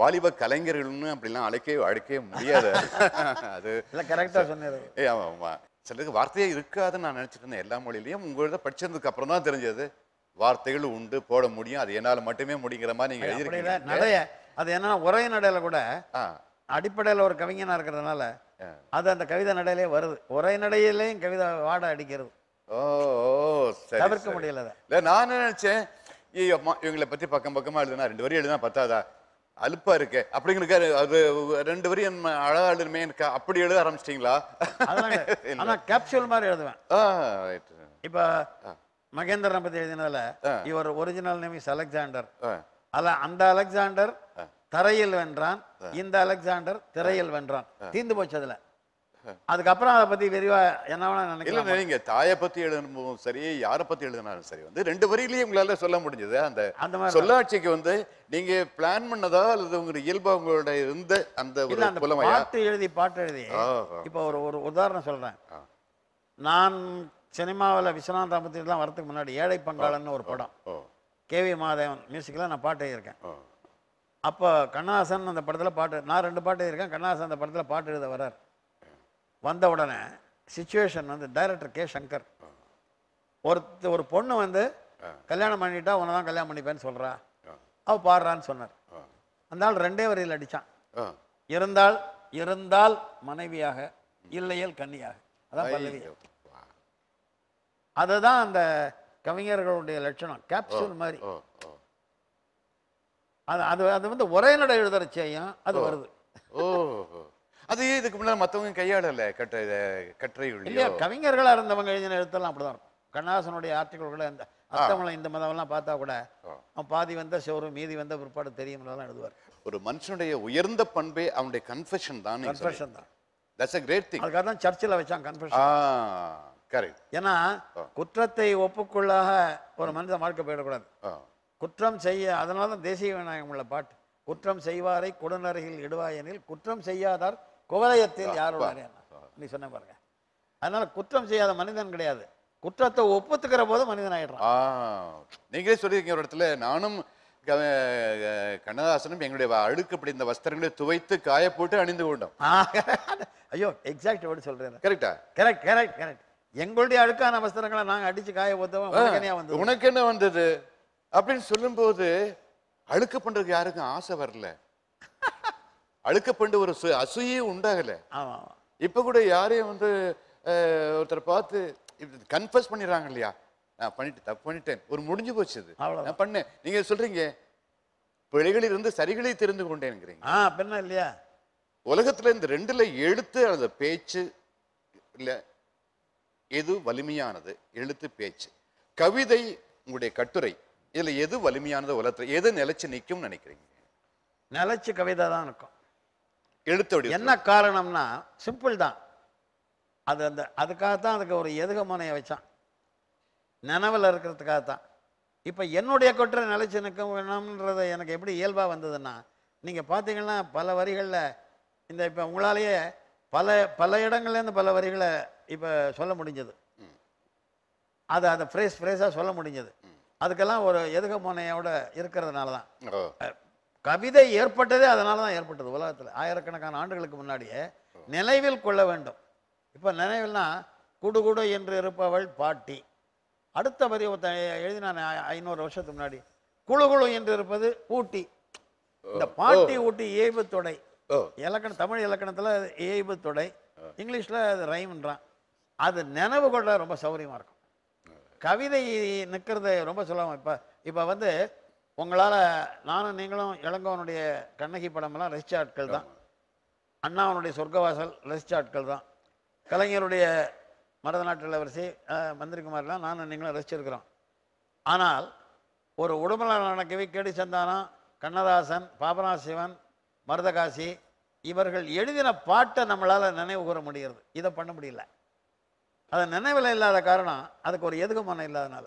வாலிப கலைஞர்கள்னு அப்படிலாம் அழைக்கவே அழைக்கவே முடியாது அது கரெக்டாக சொன்னது ஏ ஆமாம் ஆமாம் சிலருக்கு வார்த்தையே இருக்காதுன்னு நான் நினச்சிட்டு இருந்தேன் எல்லா மொழியிலையும் உங்கள்கிட்ட படிச்சதுக்கு அப்புறம் தான் தெரிஞ்சது வார்த்தைகள் உண்டு போட முடியும் அது என்னால் மட்டுமே முடிங்கிற மாதிரி நீங்கள் எழுதிருக்கீங்க அது என்னன்னா ஒரே நடையில கூட அடிப்படையில் ஒரு கவிஞனா இருக்கிறதுனால அது அந்த கவிதை நடையிலே வருது உரை நடையிலையும் கவிதை வாட அடிக்கிறது ஓ தவிர்க்க முடியல இல்லை நான் நினைச்சேன் ஐயோ அம்மா இவங்களை பத்தி பக்கம் பக்கமா எழுதுனா ரெண்டு வரி எழுதுனா பத்தாதா அலுப்பா இருக்கு அப்படிங்களுக்கு அது ரெண்டு வரி அழகா எழுதுமே எனக்கு அப்படி எழுத ஆரம்பிச்சிட்டீங்களா ஆனா கேப்சூல் மாதிரி எழுதுவேன் இப்ப மகேந்திரனை பத்தி எழுதினதுல இவர் ஒரிஜினல் நேம் இஸ் அலெக்சாண்டர் அல்ல அந்த அலெக்சாண்டர் தரையில் வென்றான் இந்த அலெக்சாண்டர் திரையில் வென்றான் தீர்ந்து போச்சு அதுக்கப்புறம் அதை பத்தி விரிவா என்ன நினைக்கல நீங்க தாயை பத்தி எழுதணும் சரி யாரை பத்தி எழுதினாலும் சரி வந்து ரெண்டு வரியிலயும் உங்களால சொல்ல முடிஞ்சது அந்த அந்த மாதிரி சொல்லாட்சிக்கு வந்து நீங்க பிளான் பண்ணதா அல்லது உங்க இயல்பா உங்களோட இருந்த அந்த பாட்டு எழுதி பாட்டு எழுதி இப்போ ஒரு ஒரு உதாரணம் சொல்றேன் நான் சினிமாவில் விஸ்வநாத் ராமத்திலாம் வரதுக்கு முன்னாடி ஏழை பங்காளன்னு ஒரு படம் கே வி மாதேவன் மியூசிக்கில் நான் பாட்டு எழுதியிருக்கேன் அப்போ கண்ணாசன் அந்த படத்தில் பாட்டு நான் ரெண்டு பாட்டு இருக்கேன் கண்ணாசன் அந்த படத்தில் பாட்டு எழுத வரார் வந்த உடனே சுச்சுவேஷன் வந்து டைரக்டர் கே சங்கர் ஒருத்த ஒரு பொண்ணு வந்து கல்யாணம் பண்ணிட்டா உன தான் கல்யாணம் பண்ணிப்பேன்னு சொல்கிறா அவள் பாடுறான்னு சொன்னார் அந்தாள் ரெண்டே வரியில் அடித்தான் இருந்தால் இருந்தால் மனைவியாக இல்லையல் கன்னியாக அதான் பல்லவி அதுதான் அந்த கவிஞர்களுடைய லட்சணம் கேப்சூல் மாதிரி அது அது அது வந்து ஒரே நடை எழுதுற செய்யும் அது வருது ஓ அது இதுக்கு முன்னாடி மற்றவங்க கையாளல கட்ட கட்டுரை இல்லையா கவிஞர்களாக இருந்தவங்க எழுதின எழுத்தெல்லாம் அப்படிதான் இருக்கும் கண்ணாசனுடைய ஆர்டிகல்களை இந்த அத்தமலை இந்த மதம்லாம் பார்த்தா கூட பாதி வந்த சோறு மீதி வந்த பிற்பாடு தெரியும்லாம் எழுதுவார் ஒரு மனுஷனுடைய உயர்ந்த பண்பே அவனுடைய கன்ஃபெஷன் தான் கன்ஃபெஷன் தான் தட்ஸ் அ கிரேட் திங் அதுக்காக தான் சர்ச்சில் வச்சான் கன்ஃபெஷன் கரெக்ட் ஏன்னா குற்றத்தை ஒப்புக்குள்ளாக ஒரு மனிதன் வாழ்க்கை போயிடக்கூடாது குற்றம் செய்ய அதனால தான் தேசிய விநாயகம் உள்ள பாட்டு குற்றம் செய்வாரை குடநரையில் இடுவாயெனில் குற்றம் செய்யாதார் குவலயத்தில் யாருடைய நீ சொன்ன பாருங்க அதனால குற்றம் செய்யாத மனிதன் கிடையாது குற்றத்தை ஒப்புத்துக்கிற போது மனிதன் ஆயிடுறான் நீங்களே சொல்லியிருக்கீங்க ஒரு இடத்துல நானும் கண்ணதாசனும் எங்களுடைய அழுக்கு இந்த வஸ்திரங்களை துவைத்து காய போட்டு அணிந்து கொண்டோம் ஐயோ எக்ஸாக்ட் எப்படி சொல்றேன் கரெக்டா கரெக்ட் கரெக்ட் கரெக்ட் எங்களுடைய அழுக்கான வஸ்திரங்களை நாங்க அடிச்சு காய போத்தோம் உனக்கு என்ன வந்தது அப்படின்னு சொல்லும்போது அழுக்க பண்றதுக்கு யாருக்கும் ஆசை வரல அழுக்க பண்ணு ஒரு அசூயே உண்டாகல இப்ப கூட யாரையும் வந்து ஒருத்தர் பார்த்து கன்ஃபர்ஸ் பண்ணிடுறாங்க இல்லையா நான் பண்ணிட்டு தப்பு பண்ணிட்டேன் ஒரு முடிஞ்சு போச்சு இது நான் பண்ணேன் நீங்க சொல்றீங்க பிழைகளில் இருந்து சரிகளை தெரிந்து கொண்டேன் இல்லையா உலகத்துல இந்த ரெண்டுல எழுத்து அல்லது பேச்சு இல்ல எது வலிமையானது எழுத்து பேச்சு கவிதை உங்களுடைய கட்டுரை இதில் எது வலிமையானது உலகத்தில் எது நிலைச்சு நிற்கும்னு நினைக்கிறீங்க நிலைச்சு கவிதை தான் இருக்கும் எழுத்தோடு என்ன காரணம்னா சிம்பிள் தான் அது அந்த அதுக்காக தான் அதுக்கு ஒரு எதுக முனையை வச்சான் நினைவில் இருக்கிறதுக்காக தான் இப்போ என்னுடைய கொற்றை நிலைச்சு நிற்க வேணும்ன்றத எனக்கு எப்படி இயல்பாக வந்ததுன்னா நீங்கள் பார்த்தீங்கன்னா பல வரிகளில் இந்த இப்போ உங்களாலேயே பல பல இடங்கள்லேருந்து பல வரிகளை இப்போ சொல்ல முடிஞ்சது அது அதை ஃப்ரேஸ் ஃப்ரேஸாக சொல்ல முடிஞ்சது அதுக்கெல்லாம் ஒரு எதுக முனையோட இருக்கிறதுனால தான் கவிதை ஏற்பட்டதே அதனால தான் ஏற்பட்டது உலகத்தில் ஆயிரக்கணக்கான ஆண்டுகளுக்கு முன்னாடியே நினைவில் கொள்ள வேண்டும் இப்போ நினைவில்னா குடுகுடு என்று இருப்பவள் பாட்டி அடுத்த வரி ஒருத்தன் எழுதினான் ஐநூறு வருஷத்துக்கு முன்னாடி குழு குழு என்று இருப்பது ஊட்டி இந்த பாட்டி ஊட்டி இயல்பு தொடை இலக்கணம் தமிழ் இலக்கணத்தில் இயல்பு தொடை இங்கிலீஷில் அது ரைம்ன்றான் அது நினைவு கொள்ள ரொம்ப சௌகரியமாக இருக்கும் கவிதை நிற்கிறது ரொம்ப சொல்லலாம் இப்போ இப்போ வந்து உங்களால் நானும் நீங்களும் இளங்கவனுடைய கண்ணகி படமெல்லாம் ரசித்த ஆட்கள் தான் அண்ணாவனுடைய சொர்க்கவாசல் ரசித்த ஆட்கள் தான் கலைஞருடைய மருதநாட்டு இளவரசி மந்திரிகுமார்லாம் நானும் நீங்களும் ரசிச்சிருக்கிறோம் ஆனால் ஒரு உடுமலால் நடக்கவே கேடி சந்தானம் கண்ணதாசன் பாபநாசிவன் மருதகாசி இவர்கள் எழுதின பாட்டை நம்மளால் நினைவு கூற முடிகிறது இதை பண்ண முடியல அதை நினைவில் இல்லாத காரணம் அதுக்கு ஒரு எதுக இல்லாதனால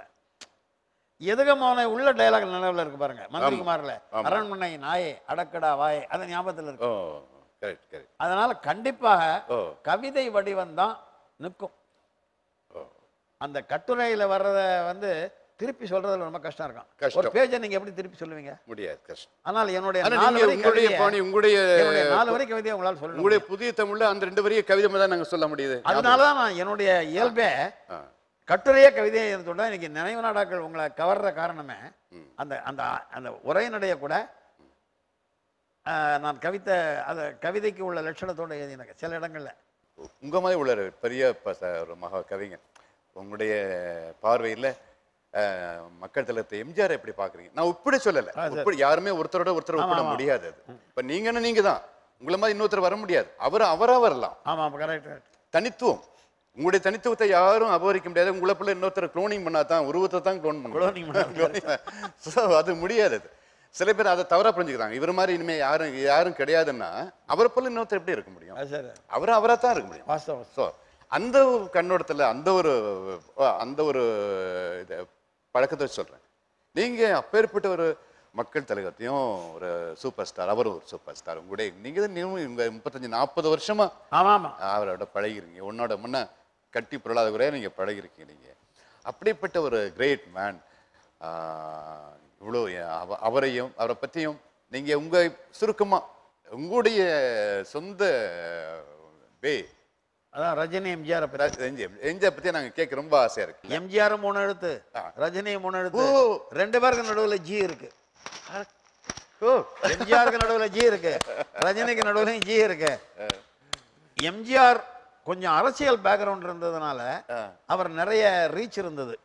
எதுகமான உள்ள டைலாக் நினைவில் இருக்கு பாருங்க மந்திரிகுமாரில் அரண்மனை நாயே அடக்கடா வாயே அது ஞாபகத்தில் இருக்கு அதனால கண்டிப்பாக கவிதை வடிவம் தான் நிற்கும் அந்த கட்டுரையில் வர்றத வந்து திருப்பி சொல்றதுல ரொம்ப கஷ்டம் இருக்கும் ஒரு பேஜை நீங்க எப்படி திருப்பி சொல்லுவீங்க முடியாது கஷ்டம் ஆனால் என்னுடைய உங்களுடைய பாணி உங்களுடைய நாலு வரை கவிதையை உங்களால் சொல்ல உங்களுடைய புதிய தமிழ்ல அந்த ரெண்டு வரைய கவிதை தான் நாங்க சொல்ல முடியுது அதனால தான் நான் என்னுடைய இயல்பே கட்டுரையே கவிதையை சொன்னா இன்னைக்கு நினைவு நாடாக்கள் உங்களை கவர்ற காரணமே அந்த அந்த அந்த உரையினுடைய கூட நான் கவித்த அந்த கவிதைக்கு உள்ள லட்சணத்தோடு எழுதினாங்க சில இடங்கள்ல உங்க மாதிரி உள்ள பெரிய மகா கவிஞர் உங்களுடைய பார்வையில் மக்கள் தலைவர் எம்ஜிஆர் எப்படி பாக்குறீங்க நான் இப்படி சொல்லல இப்படி யாருமே ஒருத்தரோட ஒருத்தர் ஒப்பிட முடியாது அது இப்ப நீங்கன்னு நீங்க தான் உங்களை மாதிரி இன்னொருத்தர் வர முடியாது அவர் அவரா வரலாம் தனித்துவம் உங்களுடைய தனித்துவத்தை யாரும் அபகரிக்க முடியாது உங்களை பிள்ளை இன்னொருத்தர் குளோனிங் பண்ணா தான் உருவத்தை தான் குளோன் பண்ணுவோம் அது முடியாது சில பேர் அதை தவறா புரிஞ்சுக்கிறாங்க இவர் மாதிரி இனிமே யாரும் யாரும் கிடையாதுன்னா அவரை போல இன்னொருத்தர் எப்படி இருக்க முடியும் அவரை அவரா தான் இருக்க முடியும் அந்த கண்ணோட்டத்தில் அந்த ஒரு அந்த ஒரு பழக்கத்தை சொல்கிறேன் நீங்கள் அப்பேற்பட்ட ஒரு மக்கள் தலைவர்த்தையும் ஒரு சூப்பர் ஸ்டார் அவரும் ஒரு சூப்பர் ஸ்டார் உங்களுடைய நீங்கள் தான் நீங்கள் முப்பத்தஞ்சு நாற்பது வருஷமாக ஆமாம் அவரோட பழகிருங்க உன்னோட முன்ன கட்டி பொருளாத குறையாக நீங்கள் பழகிருக்கீங்க நீங்கள் அப்படிப்பட்ட ஒரு கிரேட் மேன் இவ்வளோ அவரையும் அவரை பற்றியும் நீங்கள் உங்கள் சுருக்கமாக உங்களுடைய சொந்த பே அதான் ரஜினி எம்ஜிஆர் எம்ஜிஆர் பத்தி நாங்க கேட்க ரொம்ப ஆசையா இருக்கு எம்ஜிஆர் மூணு எழுத்து ரஜினி மூணு எழுத்து ரெண்டு பேருக்கு நடுவில் ஜி இருக்கு எம்ஜிஆருக்கு நடுவில் ஜி இருக்கு ரஜினிக்கு நடுவில் ஜி இருக்கு எம்ஜிஆர் கொஞ்சம் அரசியல் பேக்ரவுண்ட் இருந்ததுனால அவர் நிறைய ரீச் இருந்தது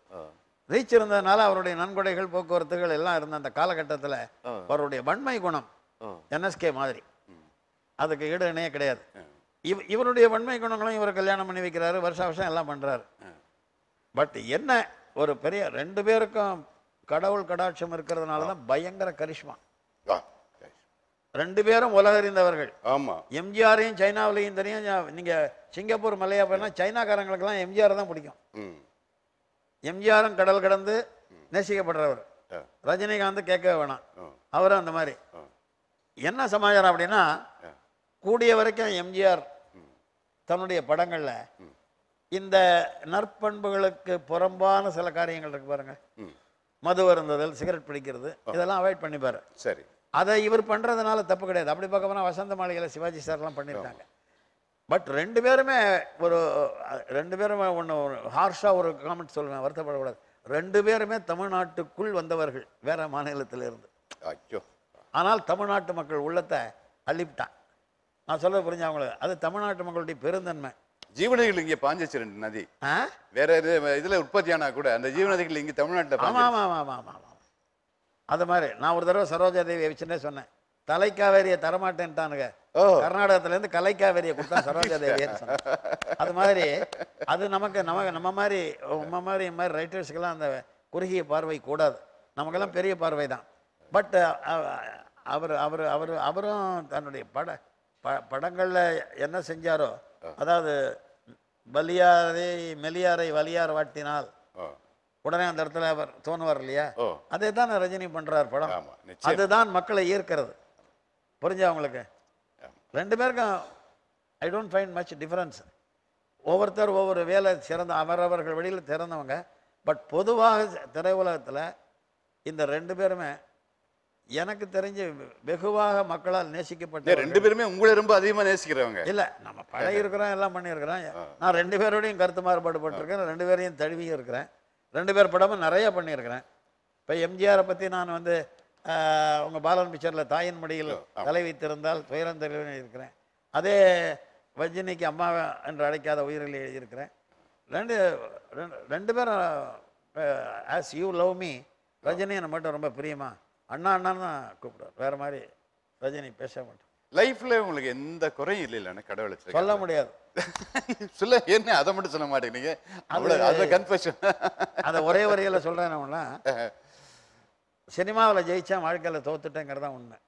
ரீச் இருந்ததுனால அவருடைய நன்கொடைகள் போக்குவரத்துகள் எல்லாம் இருந்த அந்த காலகட்டத்தில் அவருடைய வன்மை குணம் என்எஸ்கே மாதிரி அதுக்கு ஈடு இணைய கிடையாது இவ் இவருடைய வன்மை குணங்களும் இவர் கல்யாணம் பண்ணி வைக்கிறாரு வருஷ வருஷம் எல்லாம் பண்ணுறாரு பட் என்ன ஒரு பெரிய ரெண்டு பேருக்கும் கடவுள் கடாட்சம் இருக்கிறதுனால தான் பயங்கர கரிஷ்மா ரெண்டு பேரும் உலகறிந்தவர்கள் ஆமாம் எம்ஜிஆரையும் சைனாவிலையும் தெரியும் நீங்கள் சிங்கப்பூர் மலையா போனால் சைனாக்காரங்களுக்கெல்லாம் எம்ஜிஆர் தான் பிடிக்கும் எம்ஜிஆரும் கடல் கடந்து நேசிக்கப்படுறவர் ரஜினிகாந்த் கேட்கவே வேணாம் அவரும் அந்த மாதிரி என்ன சமாச்சாரம் அப்படின்னா கூடிய வரைக்கும் எம்ஜிஆர் தன்னுடைய படங்களில் இந்த நற்பண்புகளுக்கு புறம்பான சில காரியங்கள் இருக்கு பாருங்க மது வருந்ததல் சிகரெட் பிடிக்கிறது இதெல்லாம் அவாய்ட் பண்ணிப்பாரு சரி அதை இவர் பண்ணுறதுனால தப்பு கிடையாது அப்படி பார்க்க போனால் வசந்த மாளிகையில் சிவாஜி சார்லாம் பண்ணியிருக்காங்க பட் ரெண்டு பேருமே ஒரு ரெண்டு பேருமே ஒன்று ஹார்ஷாக ஒரு காமெண்ட் சொல்லுவேன் வருத்தப்படக்கூடாது ரெண்டு பேருமே தமிழ்நாட்டுக்குள் வந்தவர்கள் வேற மாநிலத்திலிருந்து ஆனால் தமிழ்நாட்டு மக்கள் உள்ளத்தை அள்ளிவிட்டான் நான் சொல்ல புரிஞ்சு அவங்களுக்கு அது தமிழ்நாட்டு மக்களுடைய பெருந்தன்மை ஜீவநதிகள் இங்கே பாஞ்சிச்சு ரெண்டு நதி வேற இது இதில் உற்பத்தியானா கூட அந்த ஜீவநதிகள் இங்கே தமிழ்நாட்டில் ஆமாம் ஆமாம் ஆமாம் ஆமாம் ஆமாம் அது மாதிரி நான் ஒரு தடவை சரோஜா தேவியை வச்சுன்னே சொன்னேன் தலைக்காவேரியை தரமாட்டேன்ட்டானுங்க கர்நாடகத்துலேருந்து கலைக்காவேரியை கொடுத்தா சரோஜா தேவி அது மாதிரி அது நமக்கு நமக்கு நம்ம மாதிரி நம்ம மாதிரி இந்த மாதிரி ரைட்டர்ஸுக்கெல்லாம் அந்த குறுகிய பார்வை கூடாது நமக்கெல்லாம் பெரிய பார்வை தான் பட் அவர் அவர் அவர் அவரும் தன்னுடைய பட ப படங்களில் என்ன செஞ்சாரோ அதாவது வலியாரை மெலியாரை வலியார் வாட்டினால் உடனே அந்த இடத்துல அவர் தோணுவார் இல்லையா அதே தான் ரஜினி பண்ணுறார் படம் அதுதான் மக்களை ஈர்க்கிறது புரிஞ்சா அவங்களுக்கு ரெண்டு பேருக்கும் I don't find much difference ஒவ்வொருத்தர் ஒவ்வொரு வேலை சிறந்த அவரவர்கள் வெளியில் திறந்தவங்க பட் பொதுவாக திரையுலகத்தில் இந்த ரெண்டு பேருமே எனக்கு தெரிஞ்சு வெகுவாக மக்களால் நேசிக்கப்பட்ட ரெண்டு பேருமே உங்களை ரொம்ப அதிகமாக நேசிக்கிறவங்க இல்லை நம்ம பழகி இருக்கிறோம் எல்லாம் பண்ணியிருக்கிறோம் நான் ரெண்டு பேரோடையும் கருத்து மாறுபாடு பட்டிருக்கேன் ரெண்டு பேரையும் தழுவியும் இருக்கிறேன் ரெண்டு பேர் படமும் நிறையா பண்ணியிருக்கிறேன் இப்போ எம்ஜிஆரை பற்றி நான் வந்து உங்கள் பாலன் பிக்சரில் தாயின் மடியில் தலை வைத்திருந்தால் துயரம் தலைவன் இருக்கிறேன் அதே வஜினிக்கு அம்மா என்று அழைக்காத உயிரில் எழுதியிருக்கிறேன் ரெண்டு ரெண்டு பேரும் as you love me Rajini எனக்கு மட்டும் ரொம்ப பிரியமாக அண்ணா அண்ணான்னு தான் கூப்பிடுவார் வேற மாதிரி ரஜினி பேச மாட்டேன் லைஃப்ல உங்களுக்கு எந்த குறையும் இல்லை இல்லை கடவுள் சொல்ல முடியாது சொல்ல என்ன அதை மட்டும் சொல்ல மாட்டேங்கிறீங்க அந்த ஒரே வரையில் சொல்றேன் நம்மனா சினிமாவில் ஜெயித்தேன் வாழ்க்கையில் தோத்துட்டேங்கிறது தான் உண்மை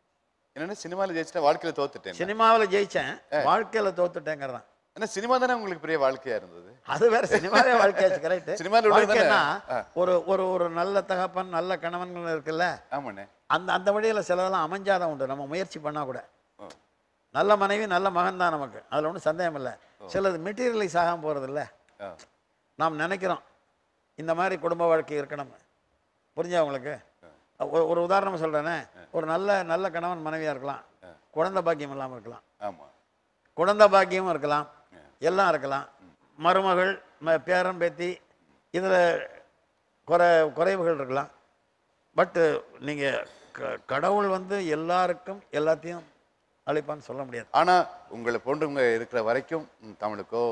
என்னென்ன சினிமாவில் ஜெயிச்சிட்டேன் வாழ்க்கையில் தோத்துட்டேன் சினிமாவில் ஜெயிச்சேன் வாழ்க்கையில் தோத்துட்டேங்கிறதான் ஏன்னா சினிமா தானே உங்களுக்கு பெரிய வாழ்க்கையா இருந்தது அது வேற சினிமாவே வாழ்க்கையாச்சு கரெக்ட் சினிமாவில் வாழ்க்கைன்னா ஒரு ஒரு ஒரு நல்ல தகப்பன் நல்ல கணவன்கள் இருக்குல்ல ஆமாண்ணே அந்த அந்த வழியில் சிலதெல்லாம் அமைஞ்சாதான் உண்டு நம்ம முயற்சி பண்ணா கூட நல்ல மனைவி நல்ல மகன் தான் நமக்கு அதில் ஒன்றும் சந்தேகம் இல்லை சிலது மெட்டீரியலைஸ் ஆகாமல் போகிறது இல்லை நாம் நினைக்கிறோம் இந்த மாதிரி குடும்ப வாழ்க்கை இருக்கணும் புரிஞ்சா உங்களுக்கு ஒரு உதாரணம் சொல்கிறேனே ஒரு நல்ல நல்ல கணவன் மனைவியாக இருக்கலாம் குழந்தை பாக்கியம் இல்லாமல் இருக்கலாம் குழந்தை பாக்கியமும் இருக்கலாம் எல்லாம் இருக்கலாம் மருமகள் ம பேரம் பேத்தி இதில் குறை குறைவுகள் இருக்கலாம் பட்டு நீங்கள் க கடவுள் வந்து எல்லாருக்கும் எல்லாத்தையும் அழைப்பான்னு சொல்ல முடியாது ஆனால் உங்களை போன்றவங்க இருக்கிற வரைக்கும் தமிழுக்கோ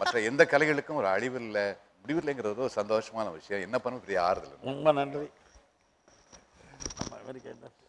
மற்ற எந்த கலைகளுக்கும் ஒரு அழிவு இல்லை முடிவு இல்லைங்கிறது ஒரு சந்தோஷமான விஷயம் என்ன பண்ணுறது பெரிய ஆறுதல் ரொம்ப நன்றி